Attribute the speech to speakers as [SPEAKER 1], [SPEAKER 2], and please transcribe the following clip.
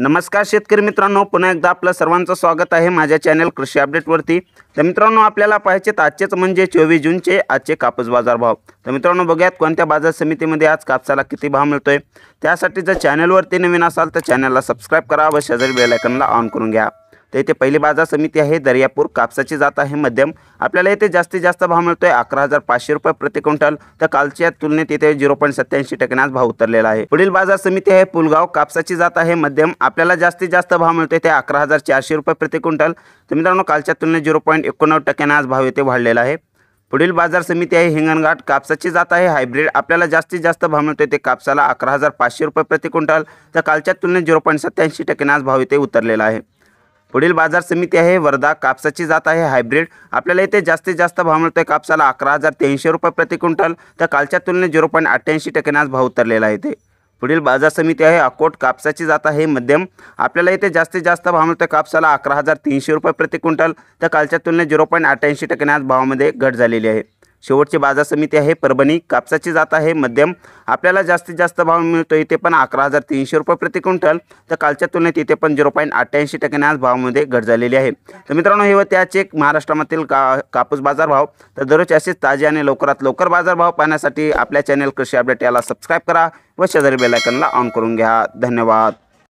[SPEAKER 1] नमस्कार शेतकरी मित्रांनो पुन्हा एकदा आपलं सर्वांचं स्वागत आहे माझ्या चॅनल कृषी अपडेटवरती तर मित्रांनो आपल्याला पाहिजेत आजचेच म्हणजे चोवीस जूनचे आजचे कापूस बाजार भाव तर मित्रांनो बघूयात कोणत्या बाजार समितीमध्ये आज कापसाला किती भाव मिळतोय त्यासाठी जर चॅनलवरती नवीन असाल तर चॅनलला सबस्क्राईब करा व शेजारी बेलायकनला ऑन करून घ्या तर इथे पहिली बाजार समिती आहे दर्यापूर कापसाची जात आहे मध्यम आपल्याला इथे जास्तीत जास्त भाव मिळतो आहे अकरा हजार पाचशे रुपये प्रति क्विंटल तर कालच्या तुलनेत इथे झिरो पॉईंट सत्याऐंशी आज भाव उतरलेला आहे पुढील बाजार समिती आहे पुलगाव कापसाची जात आहे मध्यम आपल्याला जास्तीत जास्त भाव मिळतो आहे ते अकरा हजार चारशे रुपये प्रति क्विंटल तर मित्रांनो कालच्या तुलनेत झिरो पॉईंट एकोणनव्वद टक्क्यांना आज भाव इथे वाढलेला आहे पुढील बाजार समिती आहे हिंगणघाट कापसाची जात आहे हायब्रिड आपल्याला जास्तीत जास्त भाव मिळतो ते कापसाला अकरा हजार पाचशे रुपये प्रति क्विंटल तर कालच्या तुलनेत झिरो पॉईंट सत्याऐंशी टक्के आज भाव इथे उतरलेला आहे पुढील बाजार समिती आहे वर्धा कापसाची जात आहे हायब्रिड आपल्याला इथे जास्तीत जास्त भाव मिळतोय कापसाला अकरा हजार तीनशे रुपये प्रति क्विंटल तर कालच्या तुलनेत झिरो पॉईंट अठ्ठ्याऐंशी टक्के आज भाव उतरलेला आहे पुढील बाजार समिती आहे अकोट कापसाची जात आहे मध्यम आपल्याला इथे जास्तीत जास्त भाव मिळतोय कापसाला अकरा हजार तीनशे रुपये प्रति क्विंटल तर कालच्या तुलनेत झिरो पॉईंट अठ्ठ्याऐंशी टक्के आज भावामध्ये घट झालेली आहे शेवटची बाजार समिती आहे परभणी कापसाची जात आहे मध्यम आपल्याला जास्तीत जास्त भाव मिळतो इथे पण अकरा हजार तीनशे रुपये प्रति क्विंटल तर कालच्या तुलनेत इथे पण झिरो पॉईंट अठ्ठ्याऐंशी टक्क्याने आज भावामध्ये घट झालेली आहे तर मित्रांनो हे होते एक महाराष्ट्रामधील का कापूस बाजारभाव तर दररोज असेच ताजे आणि लवकरात लवकर बाजारभाव पाहण्यासाठी आपल्या चॅनल कृषी अपडेट याला सबस्क्राईब करा व शेजारी बेलायकनला ऑन करून घ्या धन्यवाद